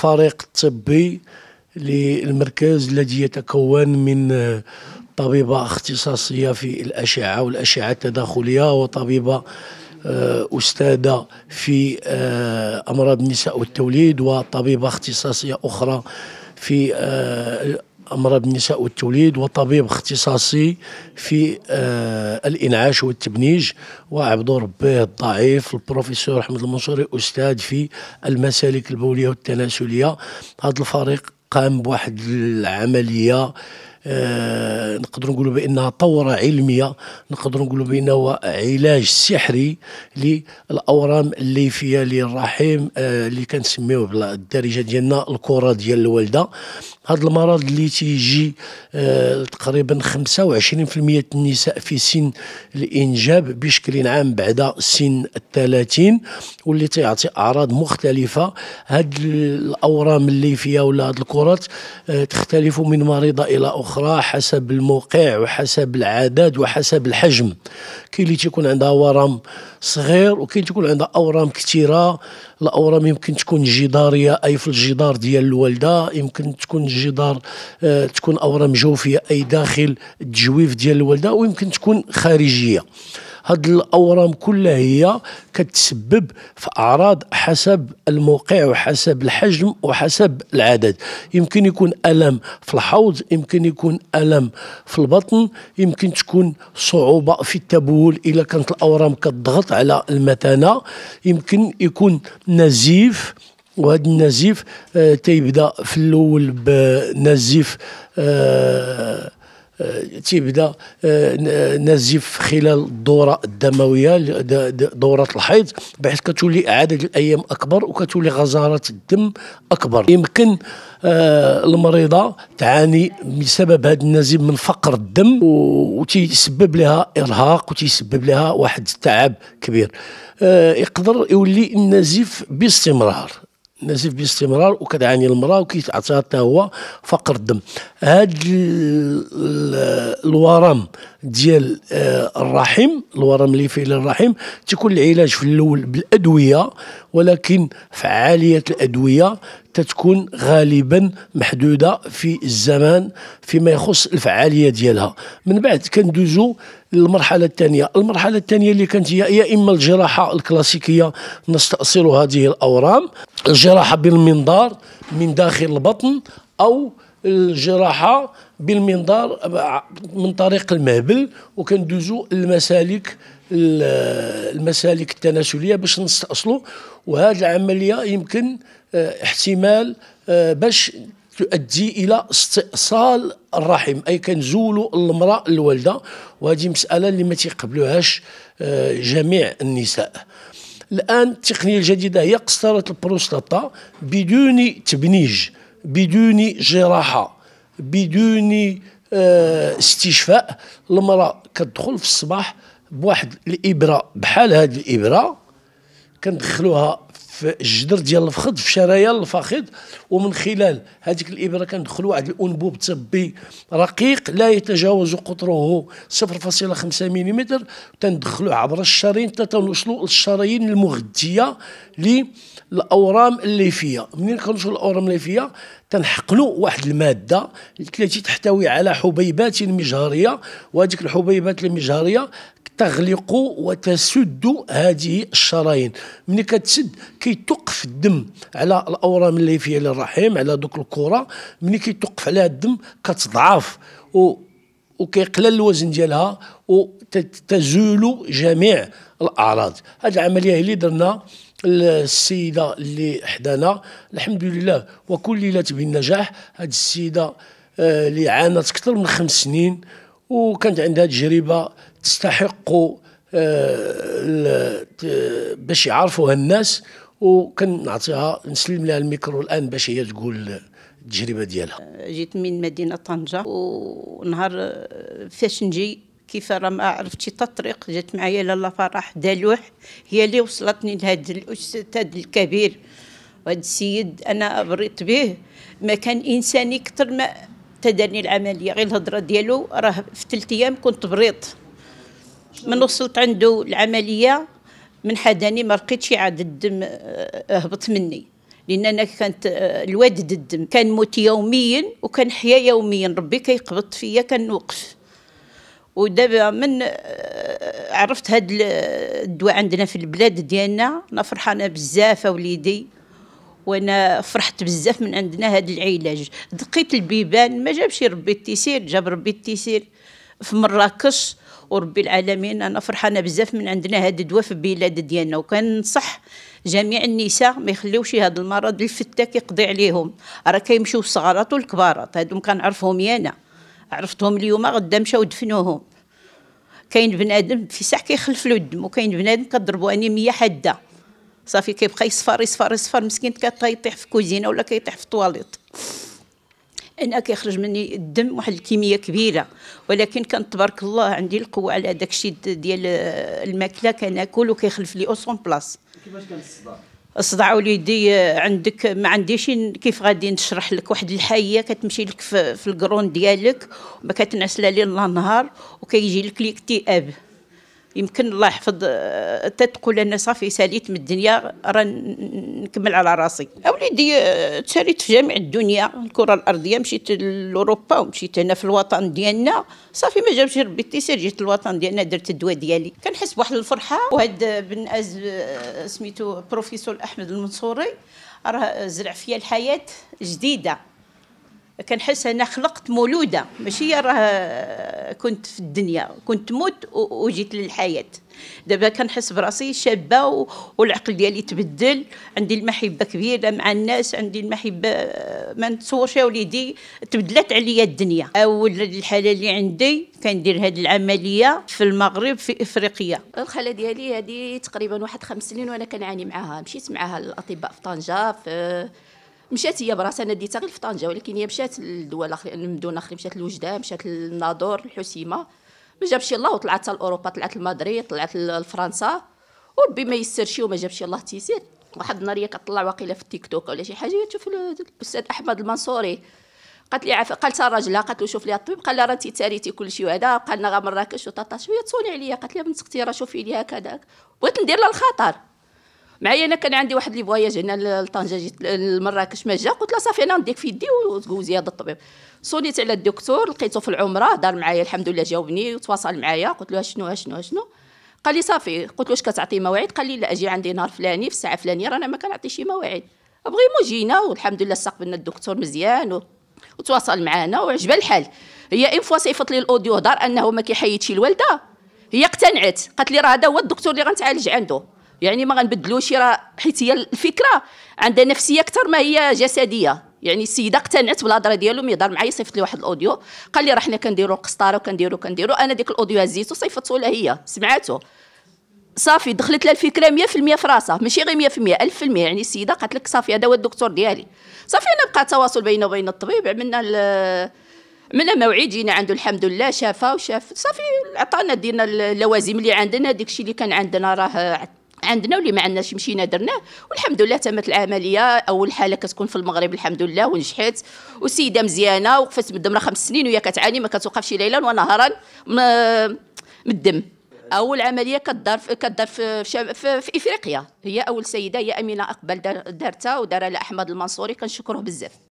فريق طبي للمركز الذي يتكون من طبيبة اختصاصية في الأشعة والأشعة التداخلية وطبيبة آه، أستاذة في آه، أمراض النساء والتوليد وطبيبة اختصاصية أخرى في آه، امراض النساء والتوليد وطبيب اختصاصي في آه الانعاش والتبنيج وعبد ربه الضعيف البروفيسور احمد المنصوري استاذ في المسالك البوليه والتناسليه هذا الفريق قام بواحد العمليه نقدر آه، نقدروا نقولوا بانها ثوره علميه نقدروا نقولوا بانه علاج سحري للاورام الليفيه للرحم آه، اللي كنسميوه بالدارجه ديالنا الكره ديال الوالده هذا المرض اللي تيجي آه، تقريبا 25% النساء في سن الانجاب بشكل عام بعد سن ال 30 واللي تيعطي اعراض مختلفه هاد الاورام الليفيه ولا هاد الكرات تختلف من مريضه الى اخرى أخرى حسب الموقع وحسب العدد وحسب الحجم كاين اللي تيكون عندها ورم صغير وكاين تكون عندها أورام كثيرة الأورام يمكن تكون جدارية أي في الجدار ديال الوالدة يمكن تكون الجدار آه تكون أورام جوفية أي داخل التجويف ديال الوالدة ويمكن تكون خارجية هاد الاورام كلها هي كتسبب في اعراض حسب الموقع وحسب الحجم وحسب العدد يمكن يكون الم في الحوض يمكن يكون الم في البطن يمكن تكون صعوبه في التبول الا كانت الاورام كتضغط على المثانه يمكن يكون نزيف وهذا النزيف آه، تيبدا في الاول بنزيف آه تيبدا آه، آه، نزيف خلال الدوره الدمويه دوره الحيض بحيث كتولي عدد الايام اكبر وكتولي غزاره الدم اكبر يمكن آه، المريضه تعاني بسبب هذا النزيف من فقر الدم وتيسبب لها ارهاق وتيسبب لها واحد التعب كبير يقدر يولي النزيف باستمرار نزيف باستمرار وكتعاني المراه وكيتعطيها حتى هو فقر الدم هاد الورم ديال آه، الرحم الورم اللي في الرحم تيكون العلاج في الاول بالادويه ولكن فعاليه الادويه تتكون غالبا محدوده في الزمان فيما يخص الفعاليه ديالها من بعد كندوزو للمرحله الثانيه المرحله الثانيه اللي كانت هي يا اما الجراحه الكلاسيكيه نستأصل هذه الاورام الجراحه بالمنظار من داخل البطن او الجراحه بالمنظار من طريق المهبل وكندوزو المسالك المسالك التناسليه باش نستأصلوا وهذه العمليه يمكن آه، احتمال آه، باش تؤدي الى استئصال الرحم اي كنزولوا المراه الوالده وهذه مساله اللي ما تيقبلوهاش آه، جميع النساء الان التقنيه الجديده هي قسطره البروستاتا بدون تبنيج بدون جراحه بدون آه، استشفاء المراه كتدخل في الصباح بواحد الابره بحال هذه الابره كندخلوها في الجدر ديال الفخذ في شرايا الفخذ ومن خلال هذيك الابره كندخلوا واحد الانبوب طبي رقيق لا يتجاوز قطره 0.5 ملم تندخلوه عبر الشرايين حتى تنوصلوا للشرايين المغذيه للاورام الليفيه منين كنوصلوا للاورام الليفيه تنحقنوا واحد الماده التي تحتوي على حبيبات مجهريه وهذيك الحبيبات المجهريه تغلق وتسد هذه الشرايين ملي كتسد كيتوقف الدم على الاورام اللي فيها للرحم على دوك الكره ملي كيتوقف عليها الدم كتضعف و وكيقلل الوزن ديالها وتزول جميع الاعراض هذه العمليه اللي درنا السيده اللي حدانا الحمد لله وكل ليله بالنجاح هذه السيده آه، اللي عانت اكثر من خمس سنين وكانت عندها تجربه تستحق آه، باش يعرفوها الناس وكنعطيها نسلم لها الميكرو الان باش هي تقول التجربه ديالها آه، جيت من مدينه طنجه ونهار آه، فاش نجي كيف راه ما عرفتش الطريق جات معايا لاله فرح دالوح هي اللي وصلتني لهذا الاستاذ الكبير وهذا السيد انا بريت به ما كان انساني كثر ما تداني العمليه غير الهضره ديالو راه في ثلاث ايام كنت بريط من وصلت عنده العمليه من حداني ما لقيتش عاد الدم آه، هبط مني لان انا كانت آه، الوادد الدم كان موت يوميا حيا يوميا ربي كيقبض فيا كنوقف ودابا من آه، عرفت هاد الدواء عندنا في البلاد ديالنا انا فرحانه بزاف اوليدي وانا فرحت بزاف من عندنا هذا العلاج دقيت البيبان ما جابش ربي التيسير جاب ربي التيسير في مراكش وربي العالمين انا فرحانه بزاف من عندنا هذا الدواء في البلاد ديالنا وكننصح جميع النساء ما يخليوش هذا المرض الفتاك يقضي عليهم راه كيمشيو الصغارات والكبارات هادو كنعرفهم انا عرفتهم اليوم غدا مشاو دفنوهم كاين بنادم في ساعه كيخلف له الدم وكاين بنادم كضربوا انيميه حاده صافي كيبقى يصفر يصفر يصفر مسكين كيطيح في كوزينه ولا كيطيح في الطواليط انا كيخرج مني الدم واحد الكميه كبيره ولكن كان تبارك الله عندي القوه على داك الشيء ديال الماكله كناكل وكيخلف لي اوسون بلاص كيفاش كان الصداع الصداع وليدي آه، عندك ما عنديش كيف غادي نشرح لك واحد الحيه كتمشي لك في, في الكرون ديالك ما كتنعس لا ليل لا نهار وكيجي لك الاكتئاب يمكن الله يحفظ آه، تتقول انا صافي ساليت من الدنيا راه نكمل على راسي اوليدي آه، تساليت في جميع الدنيا الكره الارضيه مشيت لاوروبا ومشيت هنا في الوطن ديالنا صافي ما جابش ربي التيسير جيت الوطن ديالنا درت الدواء ديالي كنحس بواحد الفرحه وهاد آه، بن از سميتو بروفيسور احمد المنصوري راه زرع فيا الحياه جديده كنحس انا خلقت مولوده ماشي راه كنت في الدنيا كنت موت وجيت للحياه دابا كنحس براسي شابه والعقل ديالي تبدل عندي المحبه كبيره مع الناس عندي المحبه ما نتصورش يا وليدي تبدلت عليا الدنيا اول الحاله اللي عندي كندير هذه العمليه في المغرب في افريقيا الخاله ديالي هذه تقريبا واحد خمس سنين وانا كنعاني معاها مشيت معاها للاطباء في طنجه في مشات هي براسها انا ديتها غير في طنجه ولكن هي مشات لدول اخرى المدن اخرى مشات لوجده مشات للناظور الحسيمه ما جابش الله وطلعت لاوروبا طلعت لمدريد طلعت لفرنسا وربي ما يسرشي وما جابش الله التيسير واحد النهار هي كطلع واقيلا في التيك توك ولا شي حاجه تشوف الاستاذ احمد المنصوري قالت لي عافاك قالت راجلها قالت له شوف لي الطبيب قال لها راه انت تاريتي كلشي وهذا قال لنا غا مراكش وطاطا شويه تصوني عليا قالت لي بنت اختي راه شوفي لي داك بغيت ندير لها الخطر معايا انا كان عندي واحد لي فواياج هنا لطنجه جيت لمراكش ما جا قلت لها صافي انا نديك في يدي وتجوزي هذا الطبيب صونيت على الدكتور لقيته في العمره دار معايا الحمد لله جاوبني وتواصل معايا قلت له شنو شنو شنو قال لي صافي قلت له واش كتعطي مواعيد قال لي لا اجي عندي نهار فلاني في الساعه فلانيه رانا ما كنعطيش مواعيد مو جينا والحمد لله استقبلنا الدكتور مزيان وتواصل معنا وعجبها الحال هي ان فوا صيفط لي الاوديو دار انه ما كيحيدش الوالده هي اقتنعت قالت لي راه هذا هو الدكتور اللي غنتعالج عنده يعني ما غنبدلوش راه حيت هي الفكره عندها نفسيه اكثر ما هي جسديه يعني السيده اقتنعت بالهضره ديالو ميضر معايا صيفط لي واحد الاوديو قال لي راه حنا كنديروا القسطره وكنديروا كنديروا انا ديك الاوديو هزيته صيفطته لها هي سمعته صافي دخلت لها الفكره 100% في راسها ماشي غير 100% 1000% يعني السيده قالت لك صافي هذا هو الدكتور ديالي صافي انا بقى تواصل بينه وبين الطبيب عملنا عملنا موعد جينا عنده الحمد لله شافها وشاف صافي عطانا دينا اللوازم اللي عندنا داكشي اللي كان عندنا راه عندنا واللي ما عندناش مشينا درناه والحمد لله تمت العمليه اول حاله كتكون في المغرب الحمد لله ونجحت وسيده مزيانه وقفت من الدم خمس سنين وهي كتعاني ما كتوقفش ليلا ونهارا من الدم اول عمليه كدار كدار في, في, في افريقيا هي اول سيده هي امينه اقبل دارتها ودارها لاحمد المنصوري كنشكره بزاف